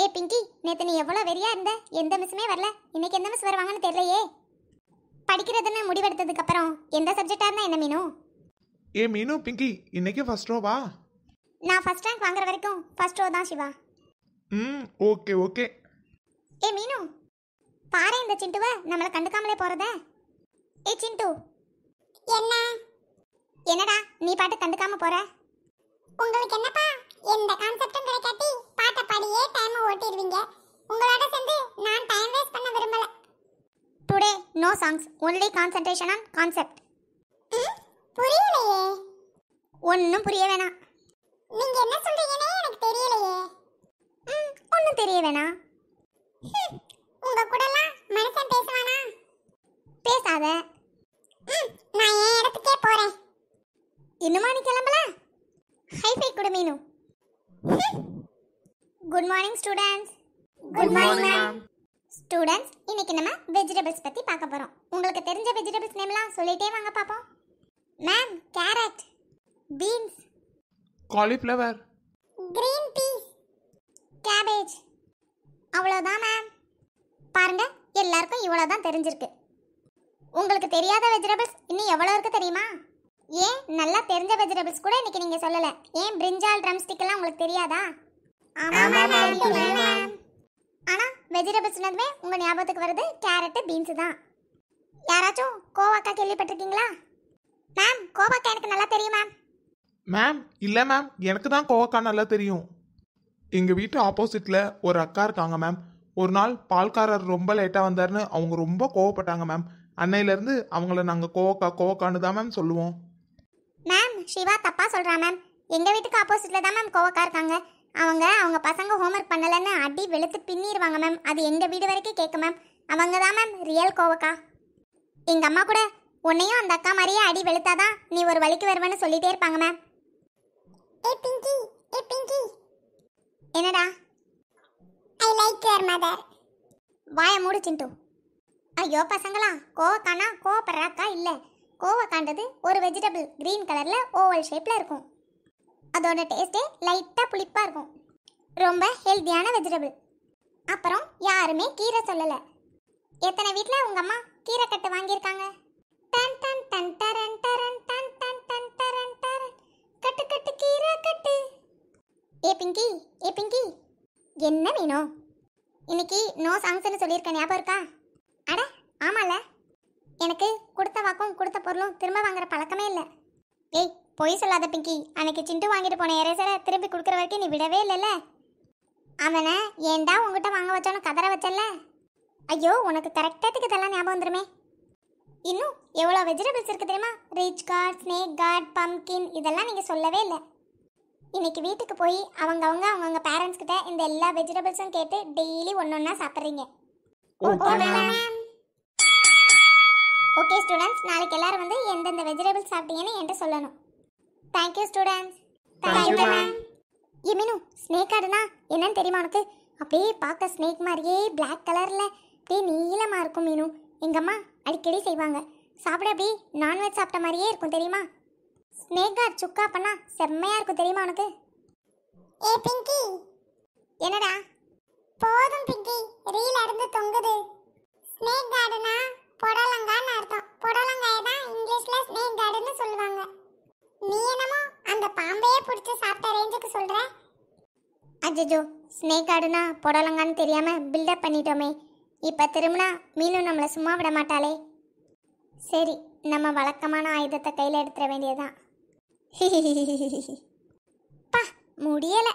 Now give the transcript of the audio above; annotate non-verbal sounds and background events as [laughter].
ஏ பிங்கி நேற்று நீ எவ்வளோ வெறியா இருந்த எந்த மிஸ்ஸுமே வரல இன்னைக்கு எந்த மிஸ் வருவாங்கன்னு தெரியலையே படிக்கிறதுன்னு முடிவெடுத்ததுக்கப்புறம் எந்த சப்ஜெக்டா இருந்தால் என்ன மீனும் ஏ மீனு பிங்கி இன்னைக்கு ஃபர்ஸ்ட் வா நான் ஃபர்ஸ்ட் ரேங்க் வாங்குற வரைக்கும் ஃபர்ஸ்ட் ரோ தான் சிவா ம் ஓகே ஓகே ஏ மீனு பாரு இந்த சிண்டுவ நம்மளை கண்டுக்காமலே போறத ஏ சிண்டு என்ன என்னடா நீ பாட்டு கண்டுக்காம போற உங்களுக்கு என்னப்பா எந்த கான்செப்டும் கிடைக்காட்டி படியே டைம் ஓட்டிடுவீங்க உங்களோட சேர்ந்து நான் டைம் வேஸ்ட் பண்ண விரும்பல today no songs only concentration on concept புரியலையே ஒன்றும் புரிய வேணாம் நீங்க என்ன சொல்றீங்கன்னே எனக்கு தெரியலையே ம் ஒன்றும் தெரிய வேணாம் உங்க கூடலாம் மனுஷன் பேசுவானா பேசாத நான் என் இடத்துக்கே போறேன் இன்னுமா நீ கிளம்பல ஹைஃபை கூட Meenu good morning students good morning ma'am students இன்னைக்கு நம்ம வெஜிடபிள்ஸ் பத்தி பார்க்க போறோம் உங்களுக்கு தெரிஞ்ச வெஜிடபிள்ஸ் நேம்லாம் சொல்லிட்டே வாங்க பாப்போம் ma'am carrot beans cauliflower green peas cabbage அவ்வளோதான் மேம் பாருங்க எல்லாருக்கும் தான் தெரிஞ்சிருக்கு உங்களுக்கு தெரியாத வெஜிடபிள்ஸ் இன்னும் எவ்வளோ இருக்கு தெரியுமா ஏன் நல்லா தெரிஞ்ச வெஜிடபிள்ஸ் கூட இன்னைக்கு நீங்கள் சொல்லலை ஏன் பிரிஞ்சால் ட்ரம் ஸ்டிக்கெல்லாம் உங்களுக்கு தெரியாதா ஆனா வெஜிடபிள்ஸ் சொன்னதுமே உங்க ஞாபகத்துக்கு வருது கேரட் பீன்ஸ் தான் யாராச்சும் கோவாக்கா கேள்விப்பட்டிருக்கீங்களா மேம் கோவாக்கா எனக்கு நல்லா தெரியும் மேம் மேம் இல்லை மேம் எனக்கு தான் கோவாக்கா நல்லா தெரியும் எங்கள் வீட்டு ஆப்போசிட்டில் ஒரு அக்கா இருக்காங்க மேம் ஒரு நாள் பால்காரர் ரொம்ப லேட்டாக வந்தார்னு அவங்க ரொம்ப கோவப்பட்டாங்க மேம் அன்னையிலேருந்து அவங்கள நாங்கள் கோவக்கா கோவக்கான்னு தான் மேம் சொல்லுவோம் மேம் சிவா தப்பாக சொல்கிறா மேம் எங்கள் வீட்டுக்கு ஆப்போசிட்டில் தான் மேம் கோவக்கா இருக்காங்க அவங்க அவங்க பசங்க ஹோம்ஒர்க் பண்ணலைன்னு அடி வெளுத்து பின்னிடுவாங்க மேம் அது எங்கள் வீடு வரைக்கும் கேட்க மேம் அவங்க தான் மேம் ரியல் கோவக்கா எங்கள் அம்மா கூட உன்னையும் அந்த அக்கா மாதிரியே அடி வெளுத்தாதான் நீ ஒரு வழிக்கு வருவேன்னு சொல்லிட்டே இருப்பாங்க மேம் ஏ பிங்கி ஏ பிங்கி என்னடா ஐ லைக் யுவர் மதர் வாய மூடு சிண்டு ஐயோ பசங்களா கோவக்கானா கோவப்படுறாக்கா இல்லை கோவக்காண்டது ஒரு வெஜிடபிள் க்ரீன் கலரில் ஓவல் ஷேப்பில் இருக்கும் அதோட டேஸ்ட்டே லைட்டாக புளிப்பாக இருக்கும் ரொம்ப ஹெல்த்தியான வெஜிடபிள் அப்புறம் யாருமே கீரை சொல்லலை எத்தனை வீட்டில் உங்கள் அம்மா கீரை கட்டு வாங்கியிருக்காங்க டன் டன் டன் டரன் டரன் டன் டன் டன் டரன் டரன் கட்டு கட்டு கீரை கட்டு ஏ பிங்கி ஏ பிங்கி என்ன வேணும் இன்னைக்கு நோ சாங்ஸ்னு சொல்லியிருக்க ஞாபகம் இருக்கா அட ஆமால எனக்கு கொடுத்த வாக்கும் கொடுத்த பொருளும் திரும்ப வாங்குற பழக்கமே இல்லை ஏய் பொய் சொல்லாத பிங்கி அன்னைக்கு சிண்டு வாங்கிட்டு போன எரேசரை திரும்பி கொடுக்குற வரைக்கும் நீ விடவே இல்லைல்ல அவனை ஏண்டா உங்ககிட்ட வாங்க வச்சோன்னு கதற வச்சல ஐயோ உனக்கு கரெக்டாக இதெல்லாம் ஞாபகம் வந்துருமே இன்னும் எவ்வளோ வெஜிடபிள்ஸ் இருக்குது தெரியுமா ridge gourd snake gourd pumpkin இதெல்லாம் நீங்கள் சொல்லவே இல்லை இன்னைக்கு வீட்டுக்கு போய் அவங்கவுங்க அவங்கவுங்க பேரண்ட்ஸ் கிட்ட இந்த எல்லா வெஜிடபிள்ஸும் கேட்டு டெய்லி ஒன்று ஒன்றா சாப்பிட்றீங்க ஓகே ஸ்டூடெண்ட்ஸ் நாளைக்கு எல்லாரும் வந்து எந்தெந்த வெஜிடபிள்ஸ் சாப்பிட்டீங்கன்னு என்கிட்ட சொல்லணும் thank you students thank you ma'am ஏ மீனு ஸ்னேக் ஆடுனா என்னன்னு தெரியுமா உனக்கு அப்படியே பார்க்க ஸ்னேக் மாதிரியே பிளாக் கலரில் அப்படியே நீளமாக இருக்கும் மீனு எங்கள் அம்மா அடிக்கடி செய்வாங்க சாப்பிட அப்படியே நான்வெஜ் சாப்பிட்ட மாதிரியே இருக்கும் தெரியுமா ஸ்னேக் ஆட் சுக்கா பண்ணா செம்மையாக இருக்கும் தெரியுமா உனக்கு ஏ பிங்கி என்னடா போதும் பிங்கி ரீல் இருந்து தொங்குது ஸ்னேக் கார்டுனா புடலங்கான்னு அர்த்தம் அஜஜோ ஸ்னேக் ஆடுனா புடலங்கான்னு தெரியாமல் பில்டப் பண்ணிட்டோமே இப்போ திரும்பினா மீனும் நம்மளை சும்மா விட மாட்டாளே சரி நம்ம வழக்கமான ஆயுதத்தை கையில் எடுத்துட வேண்டியதுதான் [laughs] பா முடியலை